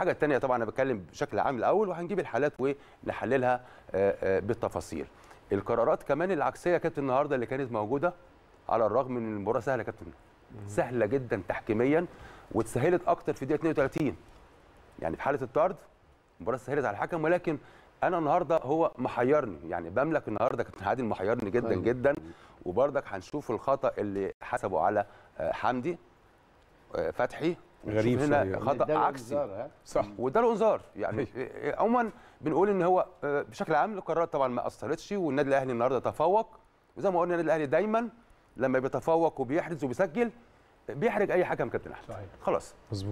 الحاجه الثانيه طبعا انا بتكلم بشكل عام الاول وهنجيب الحالات ونحللها آه، آه، بالتفاصيل القرارات كمان العكسيه كانت النهارده اللي كانت موجوده على الرغم من المباراه سهله كابتن سهله جدا تحكيميا وتسهلت اكتر في دقيقه 32 يعني في حاله الطرد المباراه سهلت على الحكم ولكن انا النهارده هو محيرني يعني بملك النهارده كابتن عادل محيرني جدا أيوة. جدا وبرضك هنشوف الخطا اللي حسبه على آه، حمدي فتحي غريب هنا خطا عكسي صح وده له انذار يعني عموما بنقول ان هو آه، بشكل عام القرارات طبعا ما اثرتش والنادي الاهلي النهارده تفوق وزي ما قلنا النادي الاهلي دايما لما بيتفوق وبيحرز وبيسجل بيحرج اي حكم كابتن احمد خلاص مظبوط